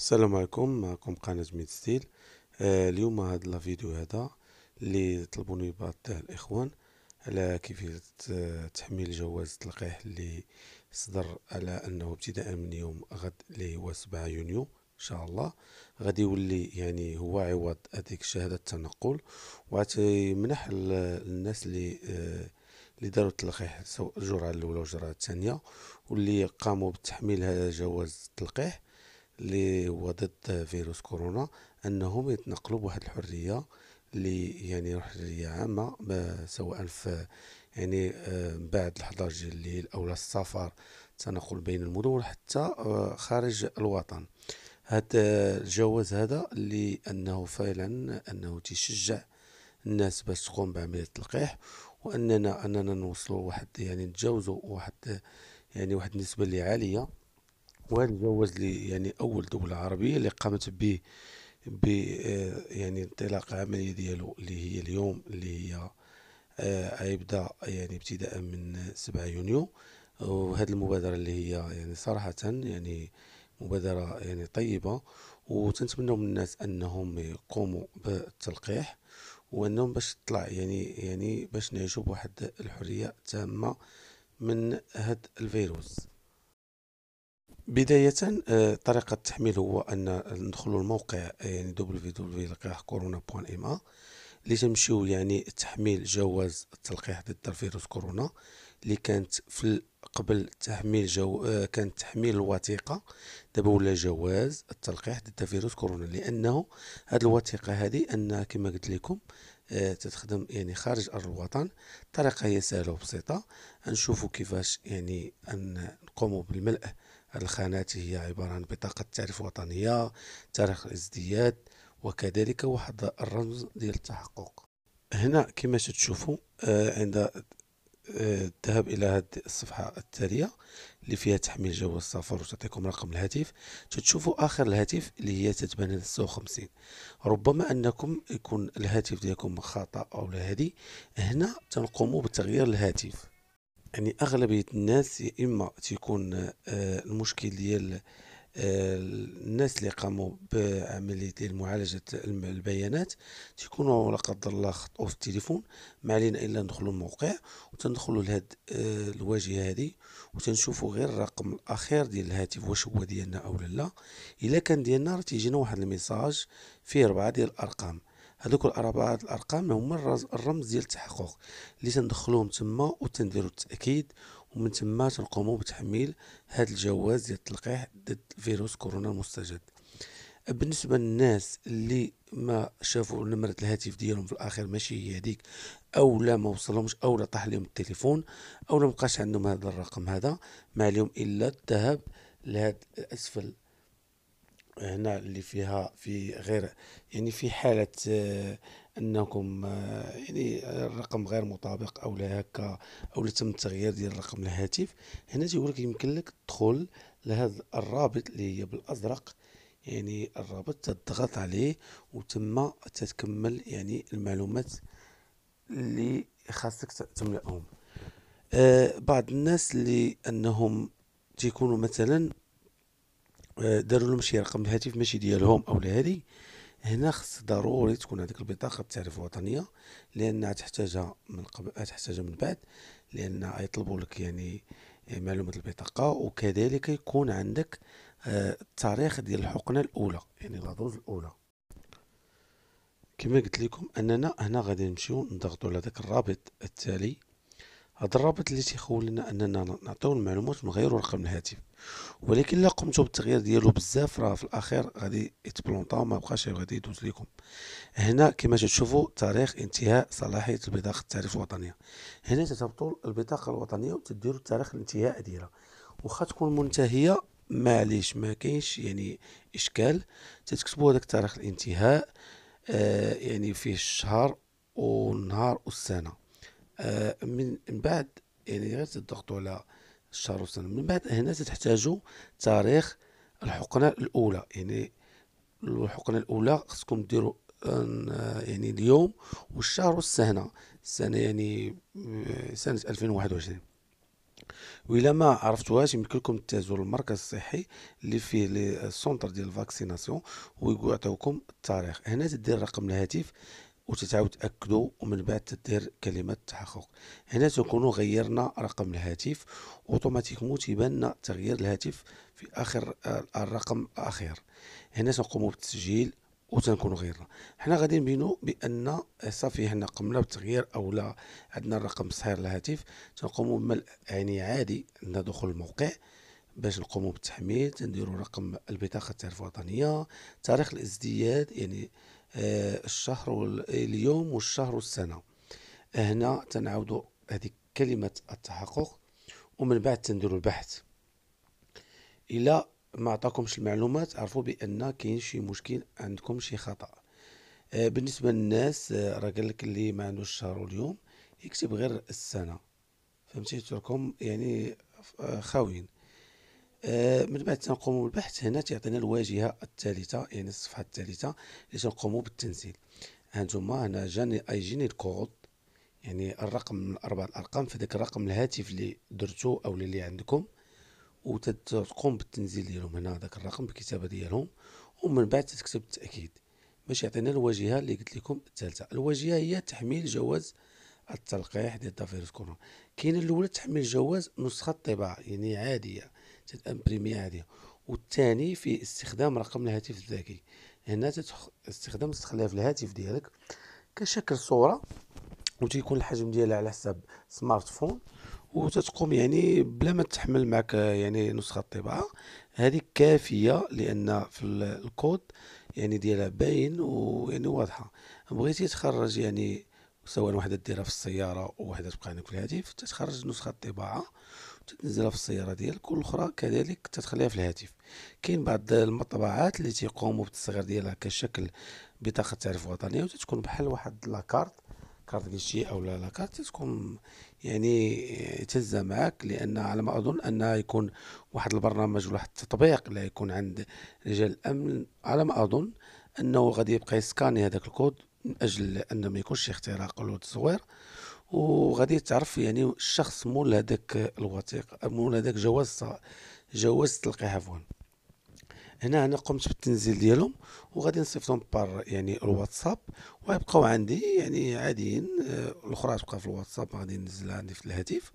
السلام عليكم معكم قناة ميد ستيل آه اليوم هاد لا فيديو هذا اللي طلبوني بعض الاخوان على كيفية آه، تحميل جواز التلقيح اللي صدر على انه ابتداء من يوم غد اللي هو 7 يونيو ان شاء الله غادي يولي يعني هو عوض هذيك شهادة التنقل وغتمنح الناس اللي آه اللي داروا التلقيح سواء الجرعه الاولى والجرعه الثانيه واللي قاموا بتحميل هذا جواز التلقيح هو ضد فيروس كورونا انهم يتنقلوا بواحد الحريه اللي يعني حريه عامه سواء في يعني آه، بعد الحضر ديال الليل او السفر تنقل بين المدن حتى آه، خارج الوطن هذا آه، الجواز هذا اللي انه فعلا انه تشجع الناس باش تقوم بعمليه التلقيح واننا اننا نوصلوا واحد يعني نتجاوزوا واحد يعني واحد النسبه اللي عاليه وهذا الجواز اللي يعني اول دوله عربيه اللي قامت به ب آه، يعني انطلاق العمليه ديالو اللي هي اليوم اللي هي غيبدا آه، يعني ابتداء من 7 يونيو وهذه المبادره اللي هي يعني صراحه يعني مبادره يعني طيبه وتنتمنوا من الناس انهم يقوموا بالتلقيح وانهم باش تطلع يعني يعني باش نعيشوا بواحد الحريه تامه من هاد الفيروس بداية آه، طريقة التحميل هو أن ندخلوا الموقع يعني www.corona.ma اللي تمشيو يعني تحميل جواز التلقيح ضد فيروس كورونا اللي كانت في قبل تحميل جو آه، كانت تحميل الوثيقة دابا ولا جواز التلقيح ضد فيروس كورونا لأنه هاد الوثيقة هذه أنها كما قلت لكم آه، تتخدم يعني خارج أرض الوطن الطريقة هي سهلة وبسيطة نشوفوا كيفاش يعني أن نقوموا بالملء الخانات هي عبارة عن بطاقة تعريف وطنية تاريخ الازدياد وكذلك واحد الرمز ديال التحقق هنا كما تشوفوا آه، عند آه، الذهاب الى هذه الصفحه التاليه اللي فيها تحميل جواز السفر وتعطيكم رقم الهاتف تتشوفوا اخر الهاتف اللي هي 56 ربما انكم يكون الهاتف ديالكم خطا او لا هذه هنا تنقوموا بتغيير الهاتف يعني اغلبيه الناس يا اما تيكون آه، المشكل ديال آه، الناس اللي قاموا بعمليه ديال معالجه البيانات تيكونوا لا قدر الله خطئوا في التليفون ما علينا الا ندخلوا الموقع وتندخلوا لهاد آه، الواجهه هذه وتنشوفوا غير الرقم الاخير ديال الهاتف واش هو ديالنا او لا الا كان ديالنا راه تيجينا واحد الميساج فيه اربعه ديال الارقام هذوك الارقام هما الرمز ديال التحقق اللي تندخلوهم تما وتنديروا التاكيد ومن تما تنقوموا بتحميل هذا الجواز ديال التلقيح ضد فيروس كورونا المستجد بالنسبه للناس اللي ما شافوا نمره الهاتف ديالهم في الاخر ماشي هي هذيك او لا ما وصلهمش او لا طاح لهم التليفون او لا مبقاش عندهم هذا الرقم هذا ما عليهم الا الذهاب لهذا اسفل هنا اللي فيها في غير يعني في حالة آه، انكم آه، يعني الرقم غير مطابق او لا هكا او تم التغيير ديال رقم الهاتف هنا تيقول لك يمكن لك تدخل لهذا الرابط اللي هي بالازرق يعني الرابط تضغط عليه وتما تتكمل يعني المعلومات اللي خاصك تملأهم آه بعض الناس اللي انهم تيكونوا مثلا آه، داروا لهم شي رقم الهاتف ماشي ديالهم اولا هذه هنا خص ضروري تكون هذيك البطاقه التعريف الوطنيه لان تحتاجها من قبل تحتاجها من بعد لان يطلبوا لك يعني آه، معلومه البطاقه وكذلك يكون عندك آه، التاريخ ديال الحقنه الاولى يعني لا الاولى كما قلت لكم اننا هنا غادي نمشيو نضغطوا على داك الرابط التالي هذا الرابط اللي تيخول لنا اننا نعطيو المعلومات من غير رقم الهاتف ولكن الا قمتو بالتغيير ديالو بزاف راه في الاخير غادي يتبلونطا وما بقاش غادي يدوز ليكم هنا كما تشوفوا تاريخ انتهاء صلاحيه البطاقه التعريف الوطنيه هنا تتهبطوا البطاقه الوطنيه وتديروا تاريخ الانتهاء ديالها واخا تكون منتهيه معليش ما, ما كاينش يعني اشكال تتكتبوا هذاك تاريخ الانتهاء آه يعني فيه الشهر والنهار والسنه آه، من بعد يعني غير تضغطوا على الشهر والسنه من بعد هنا تحتاجوا تاريخ الحقنه الاولى يعني الحقنه الاولى خصكم ديروا آه، يعني اليوم والشهر والسنه السنه يعني آه، سنه 2021 وإلا ما عرفتوهاش يمكن لكم تهزوا المركز الصحي اللي فيه لي سونتر ديال الفاكسيناسيون ويعطيوكم التاريخ هنا تدير رقم الهاتف وتتعاود تاكدوا ومن بعد تدير كلمه تحقق هنا تكونوا غيرنا رقم الهاتف اوتوماتيكمون تيبان لنا تغيير الهاتف في اخر آه، الرقم الاخير هنا تنقوموا بالتسجيل وتنكونوا غيرنا حنا غادي نبينوا بان صافي حنا قمنا بالتغيير او لا عندنا الرقم الصحيح للهاتف تنقوموا بملء يعني عادي عندنا دخول الموقع باش نقوموا بالتحميل تنديروا رقم البطاقه التعريف الوطنيه تاريخ الازدياد يعني آه، الشهر اليوم والشهر والسنة هنا تنعود هذه كلمة التحقق ومن بعد تنديرو البحث إلى ما عطاكمش المعلومات عرفوا بأن كاين شي مشكل عندكم شي خطأ آه، بالنسبة للناس آه، راه قال لك اللي ما عندوش الشهر واليوم يكتب غير السنة فهمتي تركم يعني خاويين آه، من بعد تنقوم بالبحث هنا تيعطينا الواجهه الثالثه يعني الصفحه الثالثه اللي تنقوم بالتنزيل هانتوما هنا جاني ايجيني الكود يعني الرقم من اربع الارقام في ذاك الرقم الهاتف اللي درتو او اللي عندكم وتقوم بالتنزيل ديالهم هنا ذاك الرقم بالكتابه ديالهم ومن بعد تكتب التاكيد باش يعطينا الواجهه اللي قلت لكم الثالثه الواجهه هي تحميل جواز التلقيح ديال فيروس كورونا كاين الاولى تحميل جواز نسخه طباعه يعني عاديه تتامبريمي هذه والثاني في استخدام رقم الهاتف الذكي هنا تتخ... استخدام استخلاف الهاتف ديالك كشكل صوره وتيكون الحجم ديالها على حساب سمارت فون وتتقوم يعني بلا ما تحمل معك يعني نسخه الطباعه هذه كافيه لان في الكود يعني ديالها باين ويعني واضحه بغيتي تخرج يعني سواء وحده ديرها في السياره وواحدة تبقى عندك في الهاتف تتخرج نسخه الطباعه وتنزلها في السياره ديالك والاخرى كذلك تتخليها في الهاتف كاين بعض المطبعات اللي تيقوموا بالتصغير ديالها كشكل بطاقه تعريف وطنيه وتتكون بحال واحد لاكارت كارت كليشي او لا كارت تكون يعني تهزها معاك لان على ما اظن انها يكون واحد البرنامج ولا واحد التطبيق اللي يكون عند رجال الامن على ما اظن انه غادي يبقى يسكاني هذاك الكود من اجل ان ما يكونش اختراق والتصوير وغادي تعرف يعني الشخص مول هذاك الوثيق مول هذاك جواز جواز تلقي عفوا هنا انا قمت بالتنزيل ديالهم وغادي نصيفطهم بار يعني الواتساب ويبقاو عندي يعني عاديين الاخرى تبقى في الواتساب غادي ننزلها عندي في الهاتف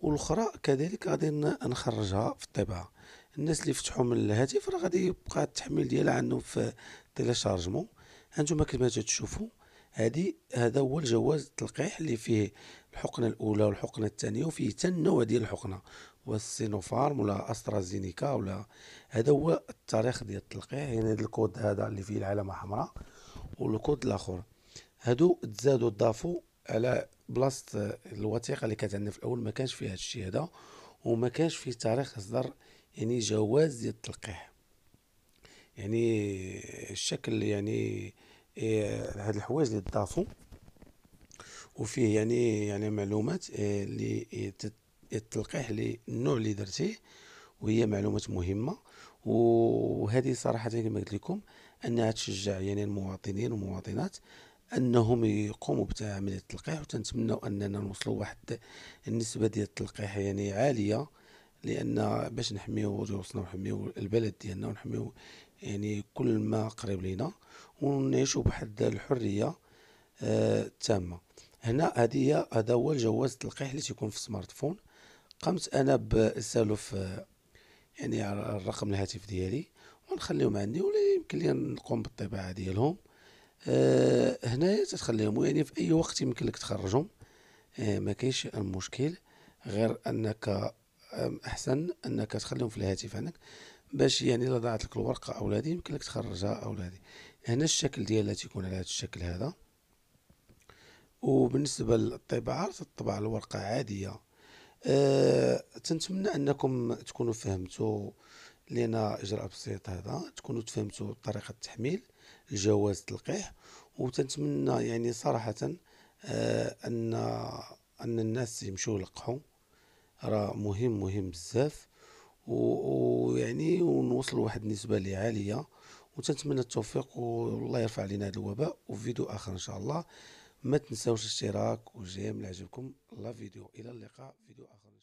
والاخرى كذلك غادي نخرجها في الطباعه الناس اللي فتحوا من الهاتف راه غادي يبقى التحميل ديالها عندهم في تيليشارجمون هانتوما كما تشوفوا هادي هذا هو الجواز التلقيح اللي فيه الحقنه الاولى والحقنه الثانيه وفيه حتى النوع ديال الحقنه والسينوفارم ولا استرازينيكا ولا هذا هو التاريخ ديال التلقيح يعني هذا الكود هذا اللي فيه العلامه حمراء والكود الاخر هادو تزادوا ضافوا على بلاصه الوثيقه اللي كانت عندنا في الاول ما كانش فيها هادشي هذا وما كانش فيه تاريخ اصدار يعني جواز ديال التلقيح يعني الشكل يعني إيه، هاد الحوايج اللي تضافوا وفيه يعني يعني معلومات إيه، اللي التلقيح للنوع اللي درتيه وهي معلومات مهمه وهذه صراحه كما قلت لكم انها تشجع يعني المواطنين والمواطنات انهم يقوموا بعمليه التلقيح وتنتمنوا اننا نوصلوا واحد النسبه ديال التلقيح يعني عاليه لان باش نحميو رؤوسنا ونحميو البلد ديالنا ونحميو يعني كل ما قريب لينا ونعيشوا بواحد الحريه التامه آه، هنا هذه هذا هو الجواز التلقيح اللي تيكون في السمارت فون قمت انا بالسالف يعني على الرقم الهاتف ديالي ونخليهم عندي ولا يمكن لي نقوم بالطباعه ديالهم أه هنايا تتخليهم يعني في اي وقت يمكن لك تخرجهم أه ما كاينش المشكل غير انك احسن انك تخليهم في الهاتف عندك باش يعني الا ضاعت لك الورقه اولادي يمكن لك تخرجها اولادي هنا الشكل ديالها تيكون على هذا الشكل هذا وبالنسبه للطباعه تطبع الورقه عاديه أه تنتمنى انكم تكونوا فهمتوا لنا اجراء بسيط هذا تكونوا تفهمتوا طريقه التحميل الجواز التلقيح وتنتمنى يعني صراحه أه ان ان الناس يمشيو يلقحوا راه مهم مهم بزاف ويعني ونوصل واحد النسبه اللي عاليه وتنتمنى التوفيق والله يرفع علينا هذا الوباء وفيديو فيديو اخر ان شاء الله ما تنساوش الاشتراك وجيم لعجبكم لا فيديو الى اللقاء فيديو اخر